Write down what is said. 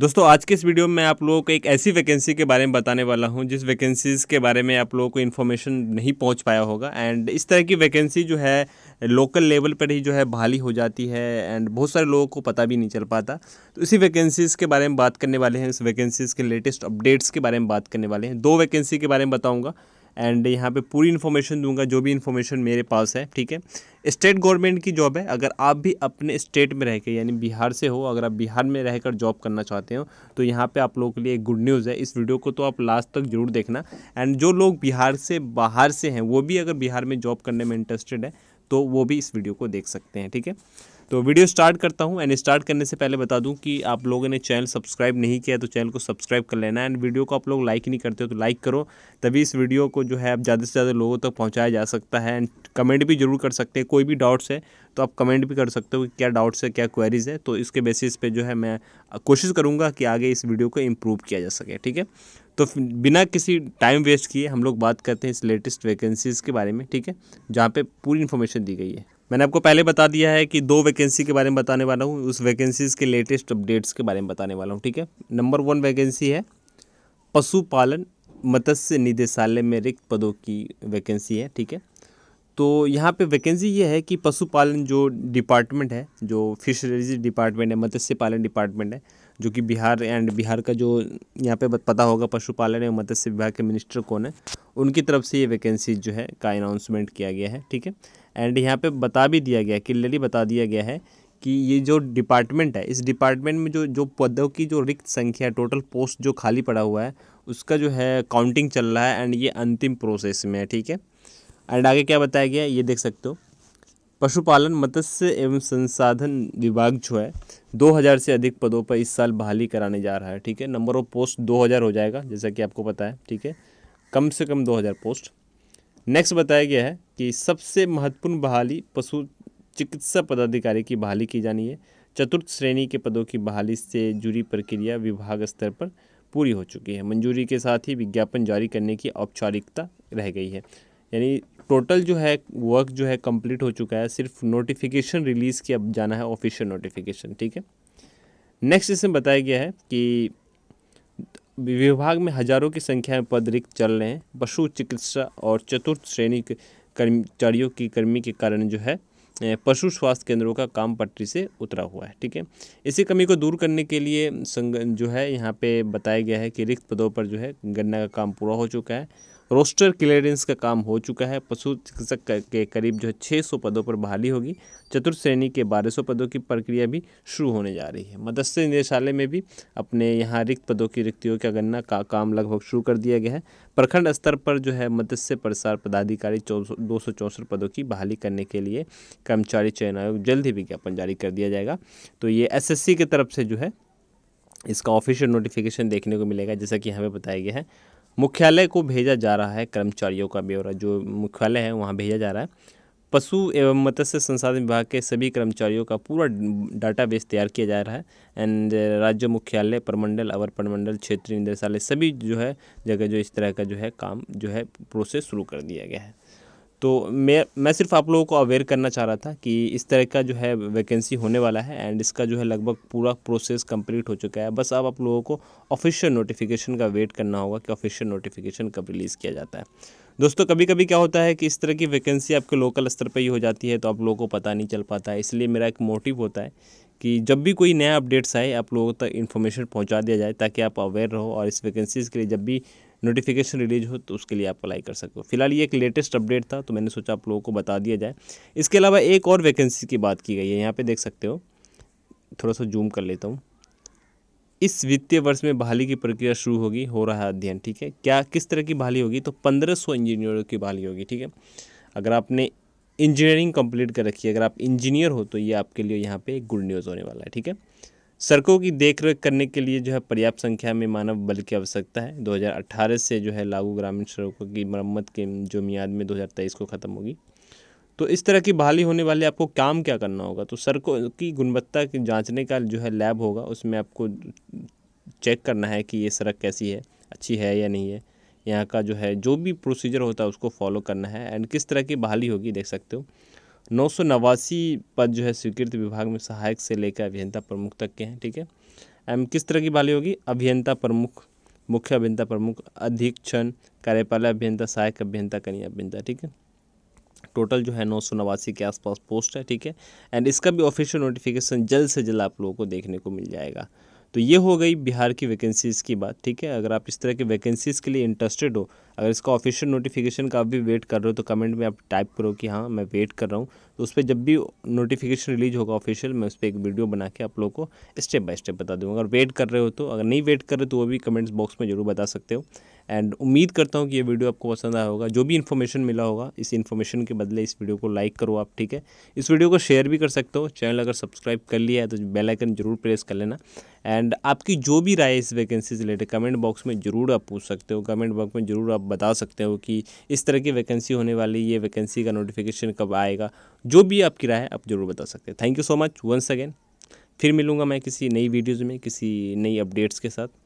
दोस्तों आज के इस वीडियो में आप लोगों को एक ऐसी वैकेंसी के बारे में बताने वाला हूं जिस वैकेंसीज़ के बारे में आप लोगों को इन्फॉर्मेशन नहीं पहुंच पाया होगा एंड इस तरह की वैकेंसी जो है लोकल लेवल पर ही जो है बहाली हो जाती है एंड बहुत सारे लोगों को पता भी नहीं चल पाता तो इसी वैकेंसीज़ के बारे में बात करने वाले हैं इस वैकेंसीज़ के लेटेस्ट अपडेट्स के बारे में बात करने वाले हैं दो वैकेंसी के बारे में बताऊँगा एंड यहाँ पे पूरी इन्फॉर्मेशन दूंगा जो भी इन्फॉर्मेशन मेरे पास है ठीक है स्टेट गवर्नमेंट की जॉब है अगर आप भी अपने स्टेट में रह कर यानी बिहार से हो अगर आप बिहार में रहकर जॉब करना चाहते हो तो यहाँ पे आप लोगों के लिए गुड न्यूज़ है इस वीडियो को तो आप लास्ट तक जरूर देखना एंड जो लोग बिहार से बाहर से हैं वो भी अगर बिहार में जॉब करने में इंटरेस्टेड है तो वो भी इस वीडियो को देख सकते हैं ठीक है तो वीडियो स्टार्ट करता हूँ एंड स्टार्ट करने से पहले बता दूँ कि आप लोगों ने चैनल सब्सक्राइब नहीं किया तो चैनल को सब्सक्राइब कर लेना एंड वीडियो को आप लोग लाइक नहीं करते हो तो लाइक करो तभी इस वीडियो को जो है आप ज़्यादा से ज़्यादा लोगों तक तो पहुँचाया जा सकता है एंड कमेंट भी जरूर कर सकते हैं कोई भी डाउट्स है तो आप कमेंट भी कर सकते हो कि क्या डाउट्स है क्या क्वेरीज़ है तो इसके बेसिस पर जो है मैं कोशिश करूँगा कि आगे इस वीडियो को इम्प्रूव किया जा सके ठीक है तो बिना किसी टाइम वेस्ट किए हम लोग बात करते हैं इस लेटेस्ट वैकेंसीज़ के बारे में ठीक है जहाँ पर पूरी इन्फॉर्मेशन दी गई है मैंने आपको पहले बता दिया है कि दो वैकेंसी के बारे में बताने वाला हूँ उस वैकेंसीज़ के लेटेस्ट अपडेट्स के बारे में बताने वाला हूँ ठीक है नंबर वन वैकेंसी है पशुपालन मत्स्य निदेशालय में रिक्त पदों की वैकेंसी है ठीक है तो यहाँ पे वैकेंसी ये है कि पशुपालन जो डिपार्टमेंट है जो फिशरीज डिपार्टमेंट है मत्स्य पालन डिपार्टमेंट है जो कि बिहार एंड बिहार का जो यहाँ पे पता होगा पशुपालन एवं मत्स्य विभाग के मिनिस्टर कौन है उनकी तरफ से ये वैकेंसी जो है का अनाउंसमेंट किया गया है ठीक है एंड यहाँ पे बता भी दिया गया क्लियरली बता दिया गया है कि ये जो डिपार्टमेंट है इस डिपार्टमेंट में जो जो पदों की जो रिक्त संख्या टोटल पोस्ट जो खाली पड़ा हुआ है उसका जो है काउंटिंग चल रहा है एंड ये अंतिम प्रोसेस में है ठीक है एंड आगे क्या बताया गया ये देख सकते हो पशुपालन मत्स्य एवं संसाधन विभाग जो है 2000 से अधिक पदों पर इस साल बहाली कराने जा रहा है ठीक है नंबर ऑफ पोस्ट 2000 हो जाएगा जैसा कि आपको पता है ठीक है कम से कम 2000 पोस्ट नेक्स्ट बताया गया है कि सबसे महत्वपूर्ण बहाली पशु चिकित्सा पदाधिकारी की बहाली की जानी है चतुर्थ श्रेणी के पदों की बहाली से जुड़ी प्रक्रिया विभाग स्तर पर पूरी हो चुकी है मंजूरी के साथ ही विज्ञापन जारी करने की औपचारिकता रह गई है यानी टोटल जो है वर्क जो है कंप्लीट हो चुका है सिर्फ नोटिफिकेशन रिलीज़ किया जाना है ऑफिशियल नोटिफिकेशन ठीक है नेक्स्ट इसमें बताया गया है कि विभाग में हजारों की संख्या में पद रिक्त चल रहे हैं पशु चिकित्सा और चतुर्थ श्रेणी के कर्मचारियों की कर्मी के कारण जो है पशु स्वास्थ्य केंद्रों का काम पटरी से उतरा हुआ है ठीक है इसी कमी को दूर करने के लिए संग जो है यहाँ पे बताया गया है कि रिक्त पदों पर जो है गन्ना का काम पूरा हो चुका है रोस्टर क्लियरेंस का काम हो चुका है पशु चिकित्सक के करीब जो है छः सौ पदों पर बहाली होगी चतुर्थ श्रेणी के बारह सौ पदों की प्रक्रिया भी शुरू होने जा रही है मत्स्य निदेशालय में भी अपने यहाँ रिक्त पदों की रिक्तियों का गणना का काम लगभग शुरू कर दिया गया है प्रखंड स्तर पर जो है मत्स्य प्रसार पदाधिकारी दो सौ चौंसठ पदों की बहाली करने के लिए कर्मचारी चयन आयोग जल्द ही विज्ञापन जारी कर दिया जाएगा तो ये एस की तरफ से जो है इसका ऑफिशियल नोटिफिकेशन देखने को मिलेगा जैसा कि हमें बताया गया है मुख्यालय को भेजा जा रहा है कर्मचारियों का ब्यौरा जो मुख्यालय है वहाँ भेजा जा रहा है पशु एवं मत्स्य संसाधन विभाग के सभी कर्मचारियों का पूरा डाटाबेस तैयार किया जा रहा है एंड राज्य मुख्यालय प्रमंडल अवर प्रमंडल क्षेत्रीय निदेशालय सभी जो है जगह जो इस तरह का जो है काम जो है प्रोसेस शुरू कर दिया गया है तो मैं मैं सिर्फ आप लोगों को अवेयर करना चाह रहा था कि इस तरह का जो है वैकेंसी होने वाला है एंड इसका जो है लगभग पूरा प्रोसेस कंप्लीट हो चुका है बस अब आप लोगों को ऑफिशियल नोटिफिकेशन का वेट करना होगा कि ऑफिशियल नोटिफिकेशन कब रिलीज़ किया जाता है दोस्तों कभी कभी क्या होता है कि इस तरह की वैकेंसी आपके लोकल स्तर पर ही हो जाती है तो आप लोगों को पता नहीं चल पाता है इसलिए मेरा एक मोटिव होता है कि जब भी कोई नया अपडेट्स आए आप लोगों तक इन्फॉर्मेशन पहुंचा दिया जाए ताकि आप अवेयर रहो और इस वैकेंसीज़ के लिए जब भी नोटिफिकेशन रिलीज हो तो उसके लिए आप अप्लाई कर सकते हो फिलहाल ये एक लेटेस्ट अपडेट था तो मैंने सोचा आप लोगों को बता दिया जाए इसके अलावा एक और वैकेंसी की बात की गई है यहाँ पर देख सकते हो थोड़ा सा जूम कर लेता हूँ इस वित्तीय वर्ष में बहाली की प्रक्रिया शुरू होगी हो रहा है अध्ययन ठीक है क्या किस तरह की बहाली होगी तो पंद्रह सौ इंजीनियरों की बहाली होगी ठीक है अगर आपने इंजीनियरिंग कंप्लीट कर रखी है अगर आप इंजीनियर हो तो ये आपके लिए यहाँ पे एक गुड न्यूज़ होने वाला है ठीक है सड़कों की देख रेख करने के लिए जो है पर्याप्त संख्या में मानव बल की आवश्यकता है 2018 से जो है लागू ग्रामीण सड़कों की मरम्मत के जो मियाद में 2023 को ख़त्म होगी तो इस तरह की बहाली होने वाले आपको काम क्या करना होगा तो सड़कों की गुणवत्ता की जांचने का जो है लैब होगा उसमें आपको चेक करना है कि ये सड़क कैसी है अच्छी है या नहीं है यहाँ का जो है जो भी प्रोसीजर होता है उसको फॉलो करना है एंड किस तरह की बहाली होगी देख सकते हो नौ सौ नवासी पद जो है स्वीकृत विभाग में सहायक से लेकर अभियंता प्रमुख तक के हैं ठीक है एम किस तरह की बाली होगी अभियंता प्रमुख मुख्य अभियंता प्रमुख अधीक्षण कार्यपालय अभियंता सहायक अभियंता कनीय अभियंता ठीक है टोटल जो है नौ सौ नवासी के आसपास पोस्ट है ठीक है एंड इसका भी ऑफिशियल नोटिफिकेशन जल्द से जल्द आप लोगों को देखने को मिल जाएगा तो ये हो गई बिहार की वैकेंसीज़ की बात ठीक है अगर आप इस तरह की वैकेंसीज़ के लिए इंटरेस्टेड हो अगर इसका ऑफिशियल नोटिफिकेशन का आप भी वेट कर रहे हो तो कमेंट में आप टाइप करो कि हाँ मैं वेट कर रहा हूँ तो उस पर जब भी नोटिफिकेशन रिलीज होगा ऑफिशियल मैं उस पर एक वीडियो बना के आप लोग को स्टेप बाय स्टेप बता दूँगा अगर वेट कर रहे हो तो अगर नहीं वेट कर रहे तो वो भी कमेंट्स बॉक्स में जरूर बता सकते हो एंड उम्मीद करता हूँ कि ये वीडियो आपको पसंद आया होगा जो भी इन्फॉर्मेशन मिला होगा इस इन्फॉर्मेशन के बदले इस वीडियो को लाइक करो आप ठीक है इस वीडियो को शेयर भी कर सकते हो चैनल अगर सब्सक्राइब कर लिया है तो बेल आइकन जरूर प्रेस कर लेना एंड आपकी जो भी राय इस वैकेंसी से रिलेटेड कमेंट बॉक्स में ज़रूर आप पूछ सकते हो कमेंट बॉक्स में ज़रूर आप बता सकते हो कि इस तरह की वैकेंसी होने वाली ये वैकेंसी का नोटिफिकेशन कब आएगा जो भी आपकी राय है आप ज़रूर बता सकते हैं thank you so much once again फिर मिलूँगा मैं किसी नई वीडियोज़ में किसी नई अपडेट्स के साथ